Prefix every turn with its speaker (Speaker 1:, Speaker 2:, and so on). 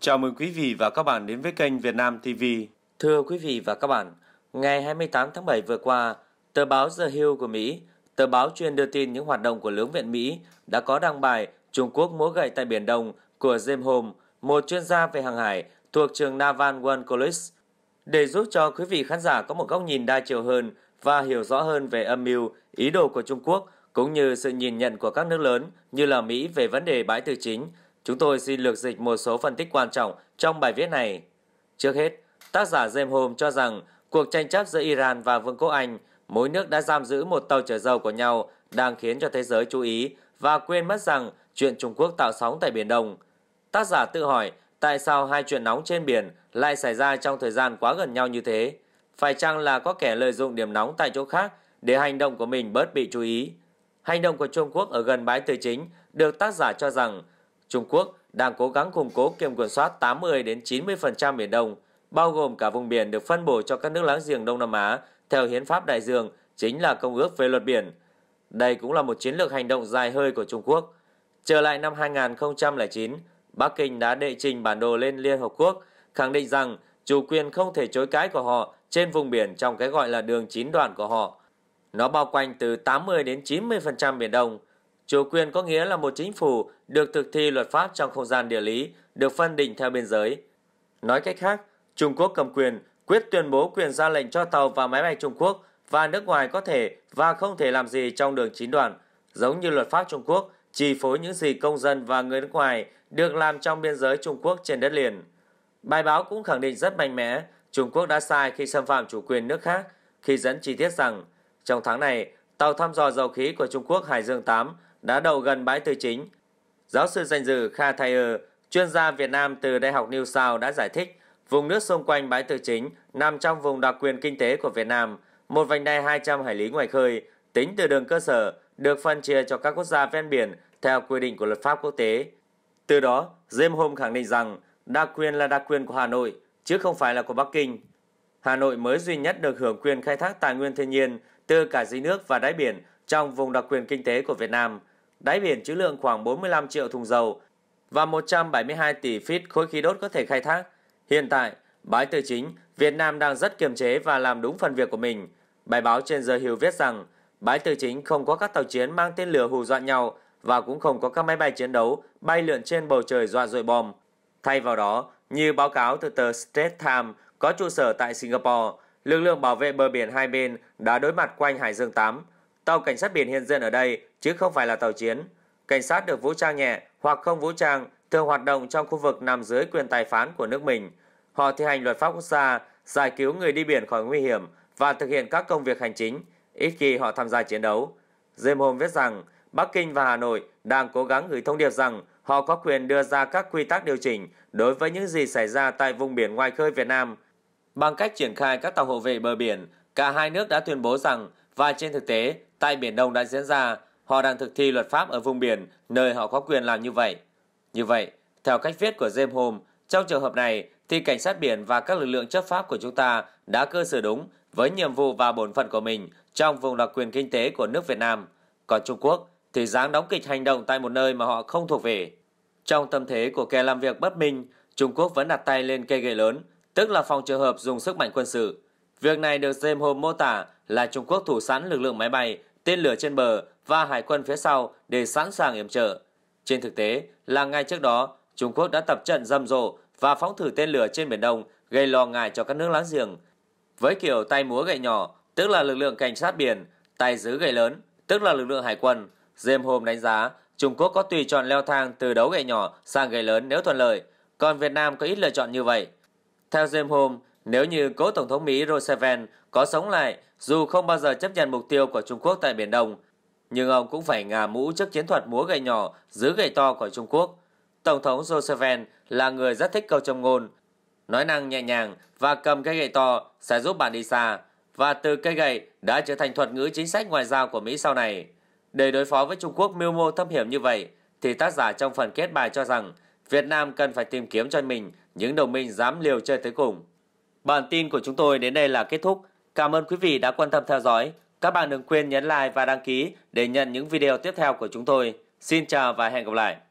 Speaker 1: Chào mừng quý vị và các bạn đến với kênh Việt Nam TV. Thưa quý vị và các bạn, ngày 28 tháng 7 vừa qua, tờ báo The Hill của Mỹ, tờ báo chuyên đưa tin những hoạt động của lưỡng viện Mỹ đã có đăng bài Trung Quốc múa gậy tại Biển Đông của James Holmes, một chuyên gia về hàng hải thuộc trường Naval One College, để giúp cho quý vị khán giả có một góc nhìn đa chiều hơn và hiểu rõ hơn về âm mưu, ý đồ của Trung Quốc cũng như sự nhìn nhận của các nước lớn như là Mỹ về vấn đề bãi tư chính – Chúng tôi xin lược dịch một số phân tích quan trọng trong bài viết này. Trước hết, tác giả James Holmes cho rằng cuộc tranh chấp giữa Iran và Vương quốc Anh, mỗi nước đã giam giữ một tàu chở dầu của nhau đang khiến cho thế giới chú ý và quên mất rằng chuyện Trung Quốc tạo sóng tại Biển Đông. Tác giả tự hỏi tại sao hai chuyện nóng trên biển lại xảy ra trong thời gian quá gần nhau như thế. Phải chăng là có kẻ lợi dụng điểm nóng tại chỗ khác để hành động của mình bớt bị chú ý? Hành động của Trung Quốc ở gần bãi tư chính được tác giả cho rằng Trung Quốc đang cố gắng củng cố kiểm quyền soát 80 đến 90% biển Đông, bao gồm cả vùng biển được phân bổ cho các nước láng giềng Đông Nam Á theo hiến pháp đại dương, chính là công ước về luật biển. Đây cũng là một chiến lược hành động dài hơi của Trung Quốc. Trở lại năm 2009, Bắc Kinh đã đệ trình bản đồ lên Liên Hợp Quốc, khẳng định rằng chủ quyền không thể chối cãi của họ trên vùng biển trong cái gọi là đường chín đoạn của họ. Nó bao quanh từ 80 đến 90% biển Đông, Chủ quyền có nghĩa là một chính phủ được thực thi luật pháp trong không gian địa lý, được phân định theo biên giới. Nói cách khác, Trung Quốc cầm quyền quyết tuyên bố quyền ra lệnh cho tàu và máy bay Trung Quốc và nước ngoài có thể và không thể làm gì trong đường chín đoạn, giống như luật pháp Trung Quốc chi phối những gì công dân và người nước ngoài được làm trong biên giới Trung Quốc trên đất liền. Bài báo cũng khẳng định rất mạnh mẽ, Trung Quốc đã sai khi xâm phạm chủ quyền nước khác, khi dẫn chi tiết rằng, trong tháng này, tàu thăm dò dầu khí của Trung Quốc Hải Dương 8 đá đầu gần bãi tư chính. Giáo sư danh dự Kha Thayer, chuyên gia Việt Nam từ Đại học New South đã giải thích vùng nước xung quanh bãi tư chính nằm trong vùng đặc quyền kinh tế của Việt Nam, một vành đai 200 hải lý ngoài khơi, tính từ đường cơ sở, được phân chia cho các quốc gia ven biển theo quy định của luật pháp quốc tế. Từ đó, James Home khẳng định rằng đặc quyền là đặc quyền của Hà Nội, chứ không phải là của Bắc Kinh. Hà Nội mới duy nhất được hưởng quyền khai thác tài nguyên thiên nhiên từ cả dưới nước và đáy biển trong vùng đặc quyền kinh tế của Việt Nam đáy biển trữ lượng khoảng 45 triệu thùng dầu và 172 tỷ feet khối khí đốt có thể khai thác. Hiện tại, Bãi tư chính, Việt Nam đang rất kiềm chế và làm đúng phần việc của mình. Bài báo trên giới hữu viết rằng, Bãi tư chính không có các tàu chiến mang tên lửa hù dọa nhau và cũng không có các máy bay chiến đấu bay lượn trên bầu trời dọa dội bom. Thay vào đó, như báo cáo từ tờ Straits Times có trụ sở tại Singapore, lực lượng bảo vệ bờ biển hai bên đã đối mặt quanh Hải Dương 8, Tàu cảnh sát biển hiện diện ở đây chứ không phải là tàu chiến. Cảnh sát được vũ trang nhẹ hoặc không vũ trang thường hoạt động trong khu vực nằm dưới quyền tài phán của nước mình. Họ thi hành luật pháp quốc gia, giải cứu người đi biển khỏi nguy hiểm và thực hiện các công việc hành chính, ít khi họ tham gia chiến đấu. James Holmes viết rằng Bắc Kinh và Hà Nội đang cố gắng gửi thông điệp rằng họ có quyền đưa ra các quy tắc điều chỉnh đối với những gì xảy ra tại vùng biển ngoài khơi Việt Nam. Bằng cách triển khai các tàu hộ vệ bờ biển, cả hai nước đã tuyên bố rằng và trên thực tế, tại Biển Đông đã diễn ra, họ đang thực thi luật pháp ở vùng biển nơi họ có quyền làm như vậy. Như vậy, theo cách viết của James Holmes, trong trường hợp này thì cảnh sát biển và các lực lượng chấp pháp của chúng ta đã cơ sở đúng với nhiệm vụ và bổn phận của mình trong vùng đặc quyền kinh tế của nước Việt Nam. Còn Trung Quốc thì dáng đóng kịch hành động tại một nơi mà họ không thuộc về. Trong tâm thế của kẻ làm việc bất minh, Trung Quốc vẫn đặt tay lên cây gậy lớn, tức là phòng trường hợp dùng sức mạnh quân sự. Việc này được James Holmes mô tả là Trung Quốc thủ sẵn lực lượng máy bay, tên lửa trên bờ và hải quân phía sau để sẵn sàng yểm trợ. Trên thực tế là ngay trước đó, Trung Quốc đã tập trận rầm rộ và phóng thử tên lửa trên Biển Đông gây lo ngại cho các nước láng giềng. Với kiểu tay múa gậy nhỏ, tức là lực lượng cảnh sát biển, tay giữ gậy lớn, tức là lực lượng hải quân, James Holmes đánh giá Trung Quốc có tùy chọn leo thang từ đấu gậy nhỏ sang gậy lớn nếu thuận lợi, còn Việt Nam có ít lựa chọn như vậy. Theo James Holmes, nếu như cố Tổng thống Mỹ Roosevelt có sống lại dù không bao giờ chấp nhận mục tiêu của Trung Quốc tại Biển Đông, nhưng ông cũng phải ngả mũ trước chiến thuật múa gậy nhỏ giữ gậy to của Trung Quốc. Tổng thống Roosevelt là người rất thích câu châm ngôn, nói năng nhẹ nhàng và cầm cây gậy to sẽ giúp bạn đi xa. Và từ cây gậy đã trở thành thuật ngữ chính sách ngoại giao của Mỹ sau này. Để đối phó với Trung Quốc mưu mô thâm hiểm như vậy, thì tác giả trong phần kết bài cho rằng Việt Nam cần phải tìm kiếm cho mình những đồng minh dám liều chơi tới cùng. Bản tin của chúng tôi đến đây là kết thúc. Cảm ơn quý vị đã quan tâm theo dõi. Các bạn đừng quên nhấn like và đăng ký để nhận những video tiếp theo của chúng tôi. Xin chào và hẹn gặp lại.